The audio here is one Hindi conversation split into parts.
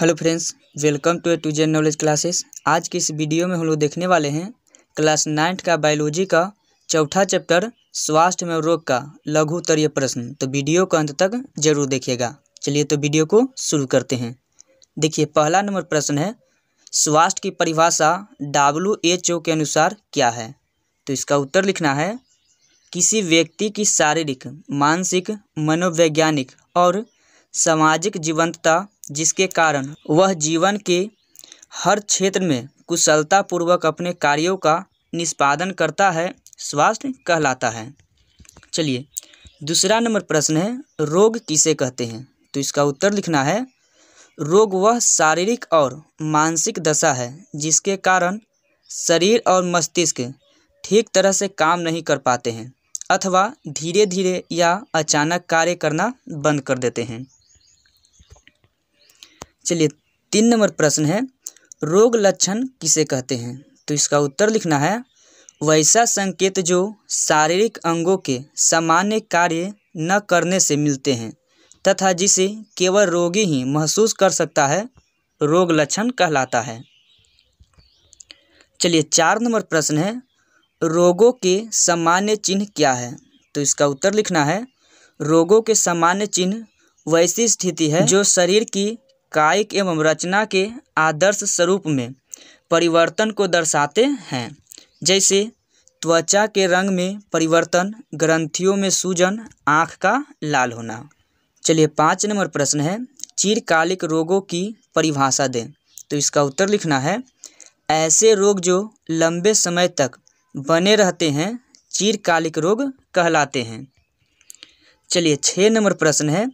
hello friends welcome to A to Z knowledge classes आज की इस वीडियो में हम लोग देखने वाले हैं क्लास नाइन्थ का बायोलॉजी का चौथा चैप्टर स्वास्थ्य में रोग का लघु उत्तरीय प्रश्न तो वीडियो को अंत तक जरूर देखिएगा चलिए तो वीडियो को शुरू करते हैं देखिए पहला नंबर प्रश्न है स्वास्थ्य की परिभाषा डब्ल्यू एच ओ के अनुसार क्या है तो इसका उत्तर लिखना है किसी व्यक्ति की शारीरिक मानसिक मनोवैज्ञानिक और सामाजिक जीवंतता जिसके कारण वह जीवन के हर क्षेत्र में कुशलतापूर्वक अपने कार्यों का निष्पादन करता है स्वास्थ्य कहलाता है चलिए दूसरा नंबर प्रश्न है रोग किसे कहते हैं तो इसका उत्तर लिखना है रोग वह शारीरिक और मानसिक दशा है जिसके कारण शरीर और मस्तिष्क ठीक तरह से काम नहीं कर पाते हैं अथवा धीरे धीरे या अचानक कार्य करना बंद कर देते हैं चलिए तीन नंबर प्रश्न है रोग लक्षण किसे कहते हैं तो इसका उत्तर लिखना है वैसा संकेत जो शारीरिक अंगों के सामान्य कार्य न करने से मिलते हैं तथा जिसे केवल रोगी ही महसूस कर सकता है रोग लक्षण कहलाता है चलिए चार नंबर प्रश्न है रोगों के सामान्य चिन्ह क्या है तो इसका उत्तर लिखना है रोगों के सामान्य चिन्ह वैसी स्थिति है जो शरीर की कायिक एवं रचना के आदर्श स्वरूप में परिवर्तन को दर्शाते हैं जैसे त्वचा के रंग में परिवर्तन ग्रंथियों में सूजन आँख का लाल होना चलिए पाँच नंबर प्रश्न है चिरकालिक रोगों की परिभाषा दें तो इसका उत्तर लिखना है ऐसे रोग जो लंबे समय तक बने रहते हैं चिरकालिक रोग कहलाते हैं चलिए छः नंबर प्रश्न है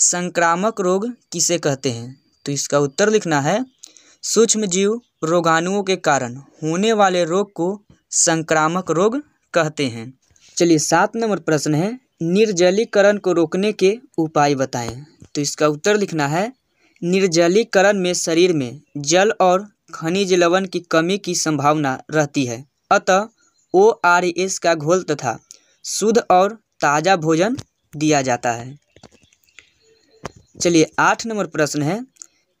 संक्रामक रोग किसे कहते हैं तो इसका उत्तर लिखना है सूक्ष्म जीव रोगाणुओं के कारण होने वाले रोग को संक्रामक रोग कहते हैं चलिए सात नंबर प्रश्न है निर्जलीकरण को रोकने के उपाय बताएं तो इसका उत्तर लिखना है निर्जलीकरण में शरीर में जल और खनिज लवण की कमी की संभावना रहती है अतः ओ आर एस का घोल तथा शुद्ध और ताज़ा भोजन दिया जाता है चलिए आठ नंबर प्रश्न है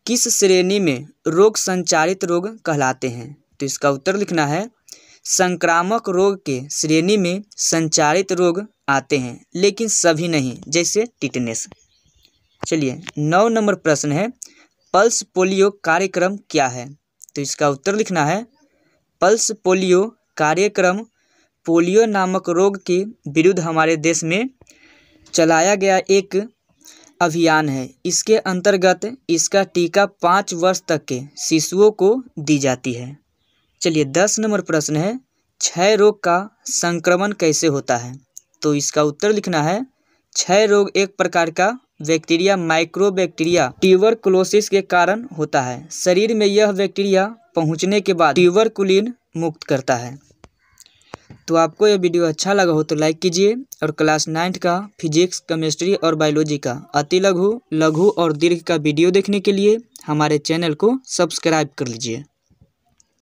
किस श्रेणी में रोग संचारित रोग कहलाते हैं तो इसका उत्तर लिखना है संक्रामक रोग के श्रेणी में संचारित रोग आते हैं लेकिन सभी नहीं जैसे टिटनेस चलिए नौ नंबर प्रश्न है पल्स पोलियो कार्यक्रम क्या है तो इसका उत्तर लिखना है पल्स पोलियो कार्यक्रम पोलियो नामक रोग के विरुद्ध हमारे देश में चलाया गया एक अभियान है इसके अंतर्गत इसका टीका पाँच वर्ष तक के शिशुओं को दी जाती है चलिए दस नंबर प्रश्न है क्षय रोग का संक्रमण कैसे होता है तो इसका उत्तर लिखना है क्षय रोग एक प्रकार का बैक्टीरिया माइक्रो बैक्टीरिया क्लोसिस के कारण होता है शरीर में यह बैक्टीरिया पहुंचने के बाद ट्यूबरकुलिन मुक्त करता है तो आपको यह वीडियो अच्छा लगा हो तो लाइक कीजिए और क्लास नाइन्थ का फिजिक्स केमिस्ट्री और बायोलॉजी का अति लघु लघु और दीर्घ का वीडियो देखने के लिए हमारे चैनल को सब्सक्राइब कर लीजिए